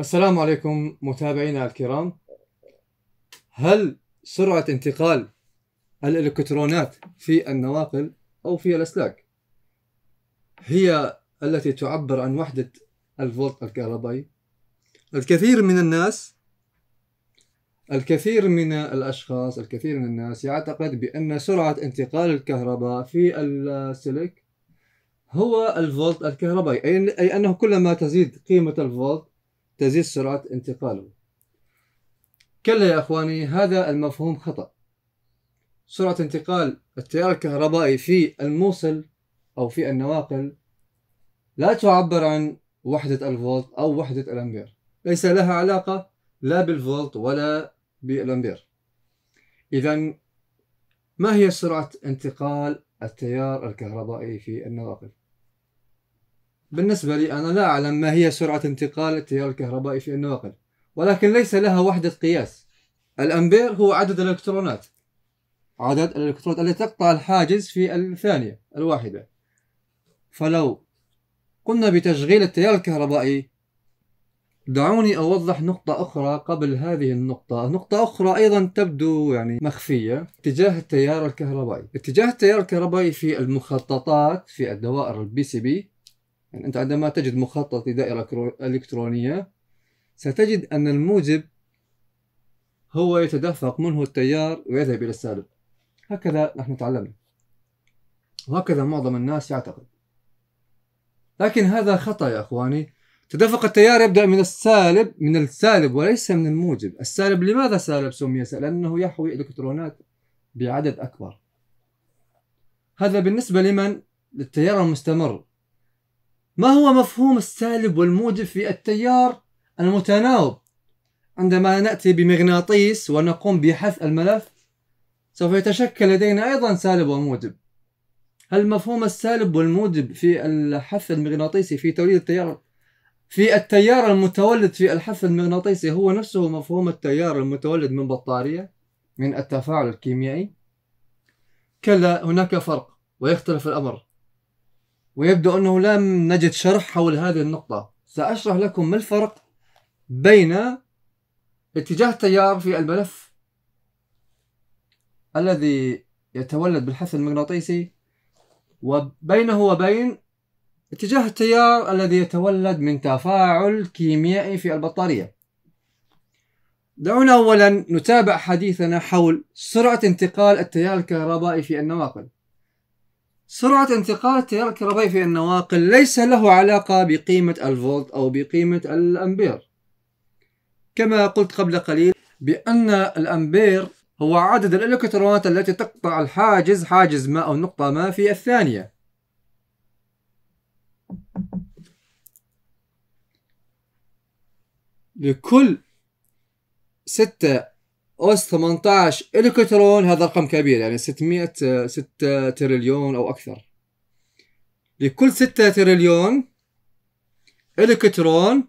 السلام عليكم متابعينا الكرام هل سرعة انتقال الإلكترونات في النواقل أو في الأسلاك هي التي تعبر عن وحدة الفولت الكهربائي الكثير من الناس الكثير من الأشخاص الكثير من الناس يعتقد بأن سرعة انتقال الكهرباء في السلك هو الفولت الكهربائي أي أنه كلما تزيد قيمة الفولت تزيد سرعة انتقاله كلا يا أخواني هذا المفهوم خطأ سرعة انتقال التيار الكهربائي في الموصل أو في النواقل لا تعبر عن وحدة الفولت أو وحدة الأمبير ليس لها علاقة لا بالفولت ولا بالأمبير إذا ما هي سرعة انتقال التيار الكهربائي في النواقل؟ بالنسبة لي أنا لا أعلم ما هي سرعة انتقال التيار الكهربائي في النواقل ولكن ليس لها وحدة قياس الأمبير هو عدد الإلكترونات عدد الإلكترونات التي تقطع الحاجز في الثانية الواحدة فلو قمنا بتشغيل التيار الكهربائي دعوني أوضح نقطة أخرى قبل هذه النقطة نقطة أخرى أيضا تبدو يعني مخفية اتجاه التيار الكهربائي اتجاه التيار الكهربائي في المخططات في الدوائر البي سي بي يعني أنت عندما تجد مخطط لدائرة إلكترونية ستجد أن الموجب هو يتدفق منه التيار ويذهب إلى السالب هكذا نحن تعلمنا وهكذا معظم الناس يعتقد لكن هذا خطأ يا أخواني تدفق التيار يبدأ من السالب من السالب وليس من الموجب السالب لماذا سالب سمي سالب لأنه يحوي إلكترونات بعدد أكبر هذا بالنسبة لمن للتيار المستمر ما هو مفهوم السالب والموجب في التيار المتناوب عندما نأتي بمغناطيس ونقوم بحث الملف سوف يتشكل لدينا أيضا سالب وموجب هل مفهوم السالب والموجب في الحث المغناطيسي في توليد التيار في التيار المتولد في الحث المغناطيسي هو نفسه مفهوم التيار المتولد من بطارية من التفاعل الكيميائي؟ كلا هناك فرق ويختلف الأمر ويبدو أنه لم نجد شرح حول هذه النقطة سأشرح لكم ما الفرق بين اتجاه التيار في الملف الذي يتولد بالحث المغناطيسي وبينه وبين اتجاه التيار الذي يتولد من تفاعل كيميائي في البطارية دعونا أولا نتابع حديثنا حول سرعة انتقال التيار الكهربائي في النواقل سرعة انتقال التيار الكهربائي في النواقل ليس له علاقة بقيمة الفولت أو بقيمة الأمبير كما قلت قبل قليل بأن الأمبير هو عدد الإلكترونات التي تقطع الحاجز حاجز ما أو نقطة ما في الثانية لكل ستة اوس 18 الكترون هذا رقم كبير يعني 600 6 تريليون او اكثر لكل 6 تريليون الكترون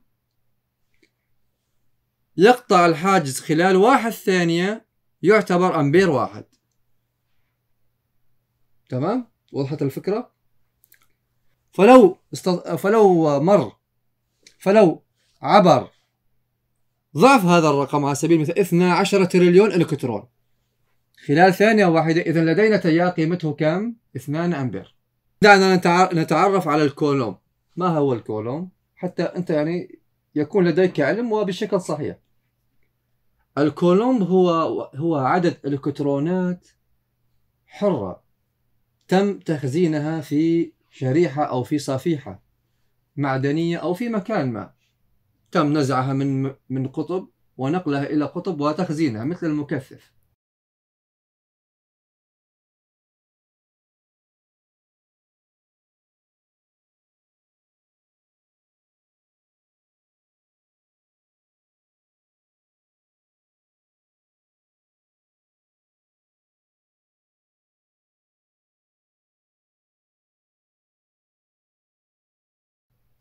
يقطع الحاجز خلال واحد ثانية يعتبر أمبير واحد تمام؟ وضحت الفكرة؟ فلو استط... فلو مر فلو عبر ضعف هذا الرقم على سبيل المثال 12 تريليون الكترون خلال ثانية واحدة إذا لدينا تيار قيمته كم؟ 2 أمبير دعنا نتعرف على الكولوم ما هو الكولوم؟ حتى أنت يعني يكون لديك علم وبشكل صحيح الكولومب هو هو عدد الكترونات حرة تم تخزينها في شريحة أو في صفيحة معدنية أو في مكان ما تم نزعها من من قطب ونقلها إلى قطب وتخزينها مثل المكثف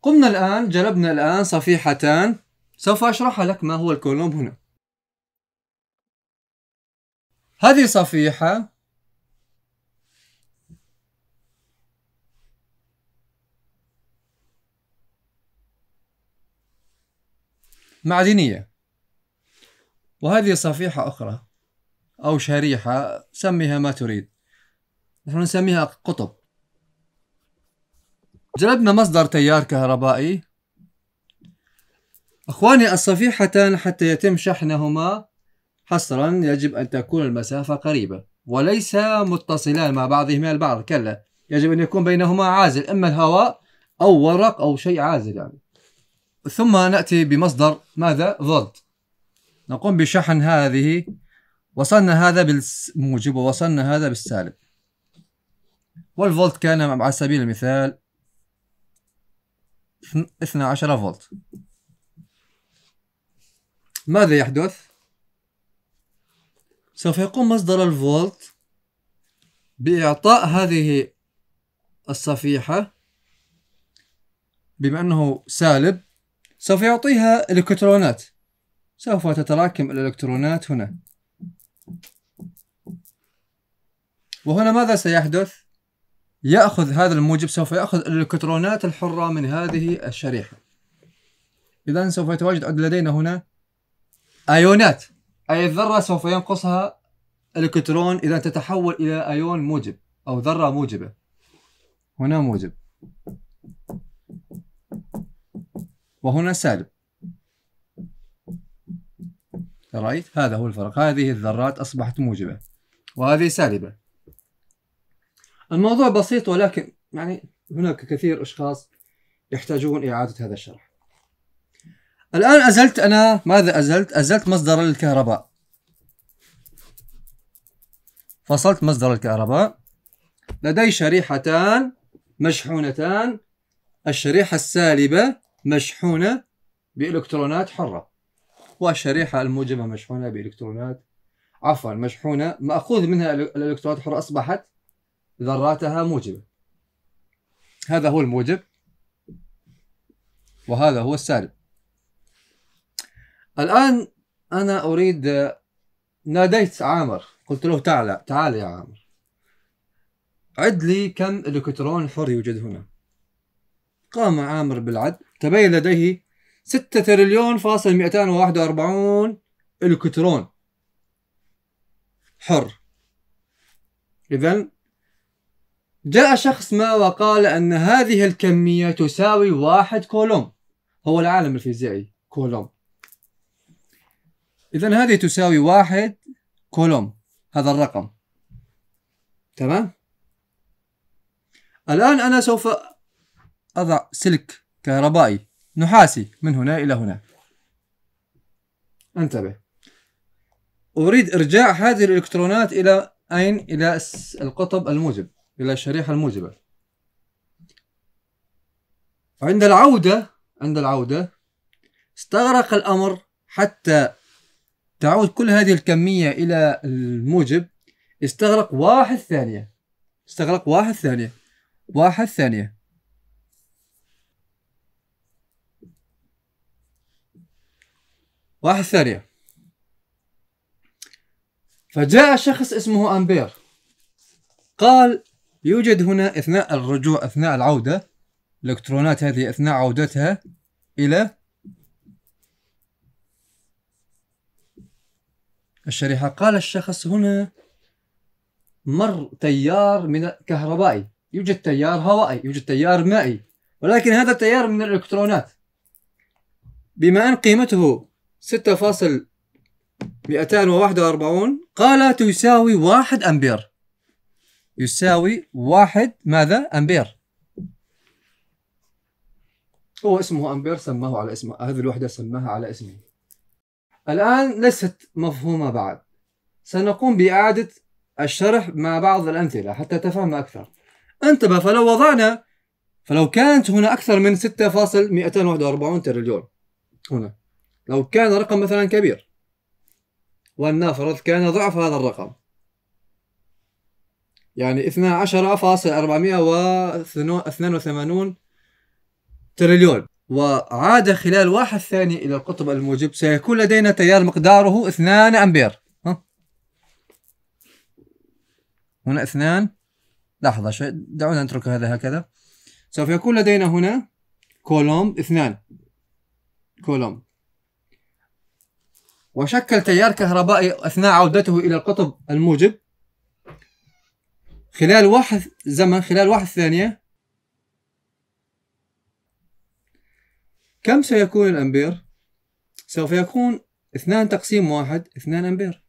قمنا الآن جلبنا الآن صفيحتان سوف أشرح لك ما هو الكولوم هنا هذه صفيحة معدنية وهذه صفيحة أخرى أو شريحة سميها ما تريد نحن نسميها قطب جلبنا مصدر تيار كهربائي أخواني الصفيحتان حتى يتم شحنهما حصرا يجب أن تكون المسافة قريبة وليس متصلان مع بعضهما البعض كلا يجب أن يكون بينهما عازل إما الهواء أو ورق أو شيء عازل يعني ثم نأتي بمصدر ماذا؟ فولت نقوم بشحن هذه وصلنا هذا بالموجب ووصلنا هذا بالسالب والفولت كان على سبيل المثال 12 فولت ماذا يحدث؟ سوف يقوم مصدر الفولت بإعطاء هذه الصفيحة بما أنه سالب سوف يعطيها إلكترونات سوف تتراكم الإلكترونات هنا وهنا ماذا سيحدث؟ يأخذ هذا الموجب سوف يأخذ الإلكترونات الحرة من هذه الشريحة إذا سوف يتواجد لدينا هنا أيونات أي الذرة سوف ينقصها الكترون إذا تتحول إلى أيون موجب أو ذرة موجبة هنا موجب وهنا سالب رأيت هذا هو الفرق هذه الذرات أصبحت موجبة وهذه سالبة الموضوع بسيط ولكن يعني هناك كثير أشخاص يحتاجون إعادة هذا الشرح الآن أزلت أنا ماذا أزلت؟ أزلت مصدر الكهرباء فصلت مصدر الكهرباء لدي شريحتان مشحونتان الشريحة السالبة مشحونة بإلكترونات حرة والشريحة الموجبة مشحونة بإلكترونات عفوا مشحونة مأخوذ منها الإلكترونات الحرة أصبحت ذراتها موجبة هذا هو الموجب وهذا هو السالب الآن أنا أريد ناديت عامر قلت له تعال تعال يا عامر عد لي كم إلكترون حر يوجد هنا قام عامر بالعد تبين لديه 6 تريليون فاصل 241 إلكترون حر إذا جاء شخص ما وقال أن هذه الكمية تساوي واحد كولوم هو العالم الفيزيائي كولوم إذا هذه تساوي واحد كولوم هذا الرقم تمام الآن أنا سوف أضع سلك كهربائي نحاسي من هنا إلى هنا انتبه أريد إرجاع هذه الإلكترونات إلى أين؟ إلى القطب الموجب إلى الشريحة الموجبة عند العودة عند العودة استغرق الأمر حتى تعود كل هذه الكمية إلى الموجب استغرق واحد ثانية استغرق واحد ثانية واحد ثانية واحد ثانية فجاء شخص اسمه أمبير قال يوجد هنا أثناء الرجوع أثناء العودة الإلكترونات هذه أثناء عودتها إلى الشريحة قال الشخص هنا مر تيار من كهربائي يوجد تيار هوائي يوجد تيار مائي ولكن هذا التيار من الإلكترونات بما أن قيمته 6.241 قال تساوي 1 أمبير يساوي واحد ماذا امبير هو اسمه امبير سماه على اسمه هذه الوحده سماها على اسمه الان ليست مفهومه بعد سنقوم باعاده الشرح مع بعض الامثله حتى تفهم اكثر انتبه فلو وضعنا فلو كانت هنا اكثر من 6.241 تريليون هنا لو كان رقم مثلا كبير ولنفرض كان ضعف هذا الرقم يعني 12.482 تريليون وعاد خلال واحد ثانية إلى القطب الموجب سيكون لدينا تيار مقداره 2 أمبير ها؟ هنا 2 لحظة شوي دعونا نترك هذا هكذا سوف يكون لدينا هنا كولومب 2 كولومب وشكل تيار كهربائي أثناء عودته إلى القطب الموجب خلال واحد زمن خلال واحد ثانية كم سيكون الأمبير؟ سوف يكون اثنان تقسيم واحد اثنان أمبير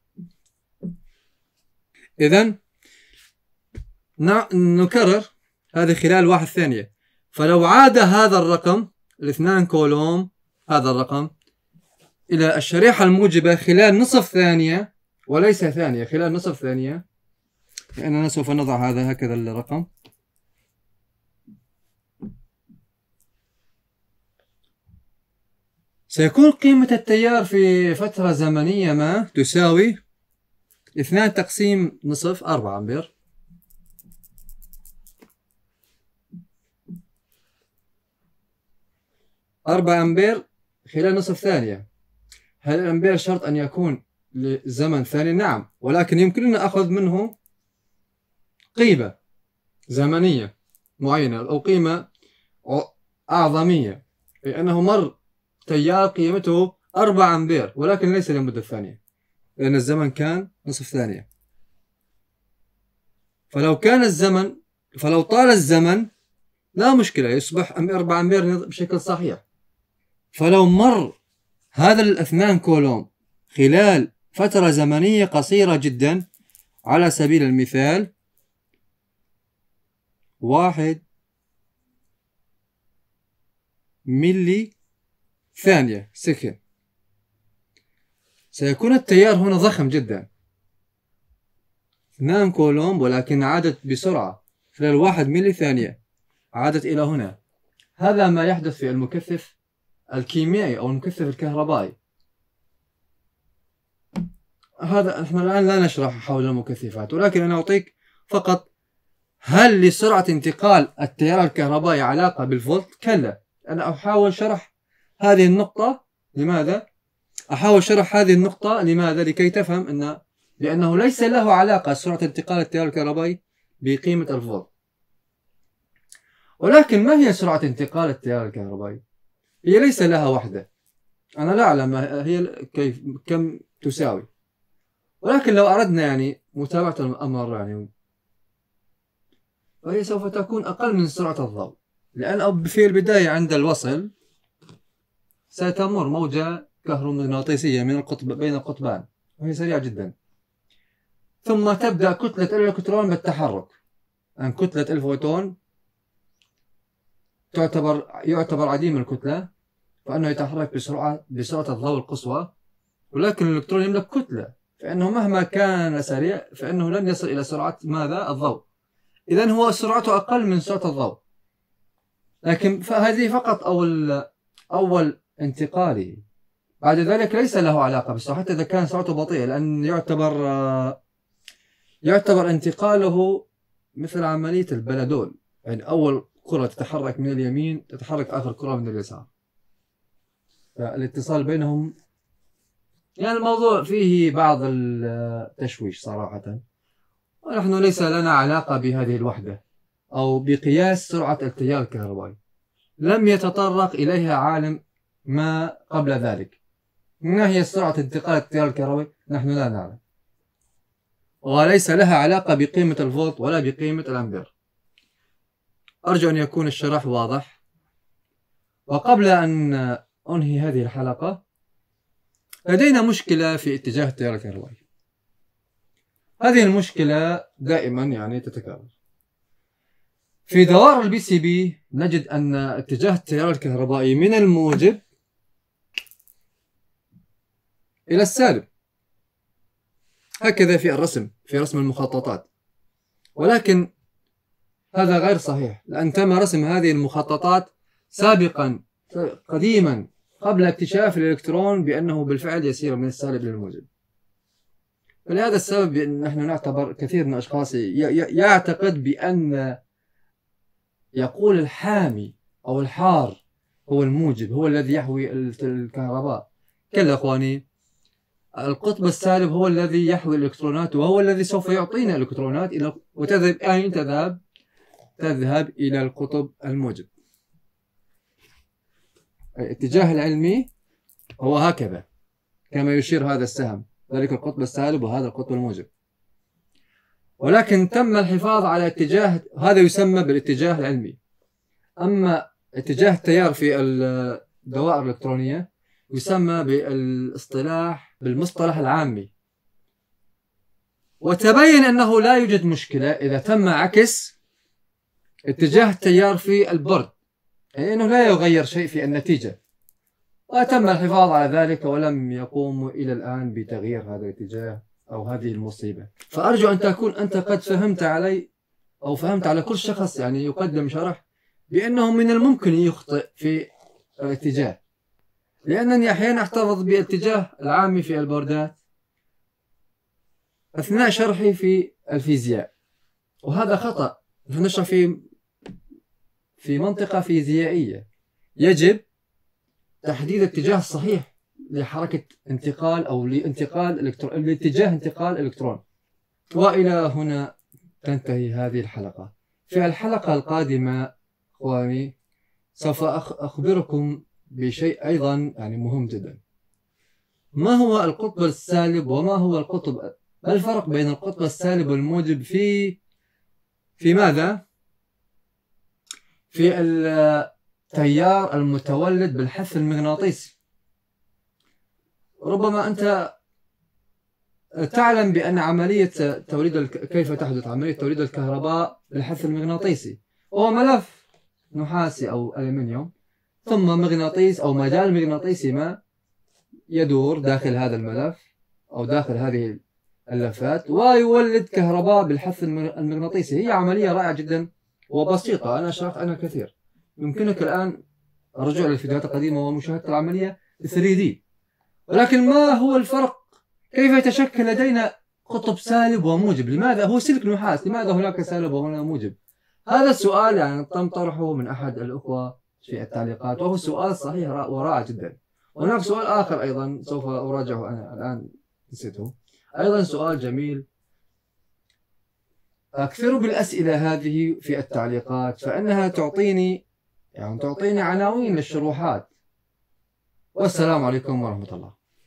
إذا نكرر هذا خلال واحد ثانية فلو عاد هذا الرقم الاثنان كولوم هذا الرقم إلى الشريحة الموجبة خلال نصف ثانية وليس ثانية خلال نصف ثانية لأننا سوف نضع هذا هكذا الرقم سيكون قيمة التيار في فترة زمنية ما تساوي اثنان تقسيم نصف أربعة أمبير أربعة أمبير خلال نصف ثانية هل الأمبير شرط أن يكون لزمن ثاني؟ نعم ولكن يمكننا أخذ منه قيمة زمنية معينة أو قيمة أعظمية أي أنه مر تيار قيمته 4 أمبير ولكن ليس لمدة ثانية لأن الزمن كان نصف ثانية فلو كان الزمن فلو طال الزمن لا مشكلة يصبح 4 أمبير بشكل صحيح فلو مر هذا الاثنان كولوم خلال فترة زمنية قصيرة جدا على سبيل المثال واحد ملي ثانية سكن سيكون التيار هنا ضخم جدا 2 كولومب ولكن عادت بسرعة خلال واحد ملي ثانية عادت إلى هنا هذا ما يحدث في المكثف الكيميائي أو المكثف الكهربائي هذا احنا الآن لا نشرح حول المكثفات ولكن أنا أعطيك فقط هل لسرعة انتقال التيار الكهربائي علاقة بالفولت؟ كلا أنا أحاول شرح هذه النقطة لماذا؟ أحاول شرح هذه النقطة لماذا؟ لكي تفهم أن لأنه ليس له علاقة سرعة انتقال التيار الكهربائي بقيمة الفولت ولكن ما هي سرعة انتقال التيار الكهربائي؟ هي ليس لها وحدة أنا لا أعلم هي كيف كم تساوي ولكن لو أردنا يعني متابعة الأمر يعني وهي سوف تكون أقل من سرعة الضوء لأن في البداية عند الوصل ستمر موجة كهرومغناطيسية من القطب بين القطبان وهي سريعة جدا ثم تبدأ كتلة الإلكترون بالتحرك أن كتلة الفوتون تعتبر يعتبر عديم الكتلة فإنه يتحرك بسرعة بسرعة الضوء القصوى ولكن الإلكترون يملك كتلة فإنه مهما كان سريع فإنه لن يصل إلى سرعة ماذا الضوء إذا هو سرعته أقل من سرعة الضوء لكن فهذه فقط أول أول انتقاله بعد ذلك ليس له علاقة بالسرعة حتى إذا كان سرعته بطيئة لأن يعتبر يعتبر انتقاله مثل عملية البلدول يعني أول كرة تتحرك من اليمين تتحرك آخر كرة من اليسار فالاتصال بينهم يعني الموضوع فيه بعض التشويش صراحة ونحن ليس لنا علاقة بهذه الوحدة أو بقياس سرعة التيار الكهربائي لم يتطرق إليها عالم ما قبل ذلك ما هي سرعة انتقال التيار الكهربائي نحن لا نعلم وليس لها علاقة بقيمة الفولت ولا بقيمة الأمبير أرجو أن يكون الشرح واضح وقبل أن أنهي هذه الحلقة لدينا مشكلة في اتجاه التيار الكهربائي هذه المشكلة دائما يعني تتكرر في دوار البي سي بي نجد أن اتجاه التيار الكهربائي من الموجب إلى السالب هكذا في الرسم في رسم المخططات ولكن هذا غير صحيح لأن تم رسم هذه المخططات سابقا قديما قبل اكتشاف الإلكترون بأنه بالفعل يسير من السالب للموجب فلهذا السبب نحن نعتبر كثير من الأشخاص يعتقد بأن يقول الحامي أو الحار هو الموجب هو الذي يحوي الكهرباء كلا أخواني القطب السالب هو الذي يحوي الإلكترونات وهو الذي سوف يعطينا الإلكترونات إلى وتذهب أين تذهب؟ تذهب إلى القطب الموجب الاتجاه العلمي هو هكذا كما يشير هذا السهم ذلك القطب السالب وهذا القطب الموجب ولكن تم الحفاظ على اتجاه هذا يسمى بالاتجاه العلمي أما اتجاه التيار في الدوائر الإلكترونية يسمى بالاصطلاح بالمصطلح العامي وتبين أنه لا يوجد مشكلة إذا تم عكس اتجاه التيار في البرد يعني أنه لا يغير شيء في النتيجة وتم الحفاظ على ذلك ولم يقوموا إلى الآن بتغيير هذا الاتجاه أو هذه المصيبة فأرجو أن تكون أنت قد فهمت علي أو فهمت على كل شخص يعني يقدم شرح بأنه من الممكن يخطئ في الاتجاه لأنني أحيانا أحتفظ باتجاه العامي في البوردات أثناء شرحي في الفيزياء وهذا خطأ نحن نشرح في في منطقة فيزيائية يجب تحديد الاتجاه الصحيح لحركة انتقال أو لانتقال الكترون لاتجاه انتقال الكترون وإلى هنا تنتهي هذه الحلقة في الحلقة القادمة أخواني سوف أخبركم بشيء أيضا يعني مهم جدا ما هو القطب السالب وما هو القطب ما الفرق بين القطب السالب والموجب في في ماذا؟ في تيار المتولد بالحث المغناطيسي ربما أنت تعلم بأن عملية توليد الك... كيف تحدث عملية توليد الكهرباء بالحث المغناطيسي هو ملف نحاسي أو ألمنيوم ثم مغناطيس أو مجال مغناطيسي ما يدور داخل هذا الملف أو داخل هذه اللفات ويولد كهرباء بالحث المغناطيسي هي عملية رائعة جدا وبسيطة أنا أشرح عنها كثير يمكنك الآن الرجوع للفيديوهات القديمة ومشاهدة العملية 3 d ولكن ما هو الفرق؟ كيف يتشكل لدينا قطب سالب وموجب؟ لماذا هو سلك نحاس؟ لماذا هناك سالب وهنا موجب؟ هذا السؤال يعني تم طرحه من أحد الأخوة في التعليقات وهو سؤال صحيح ورائع جدا هناك سؤال آخر أيضا سوف أراجعه أنا الآن نسيته أيضا سؤال جميل أكثر بالأسئلة هذه في التعليقات فإنها تعطيني يعني تعطيني عناوين للشروحات والسلام عليكم ورحمة الله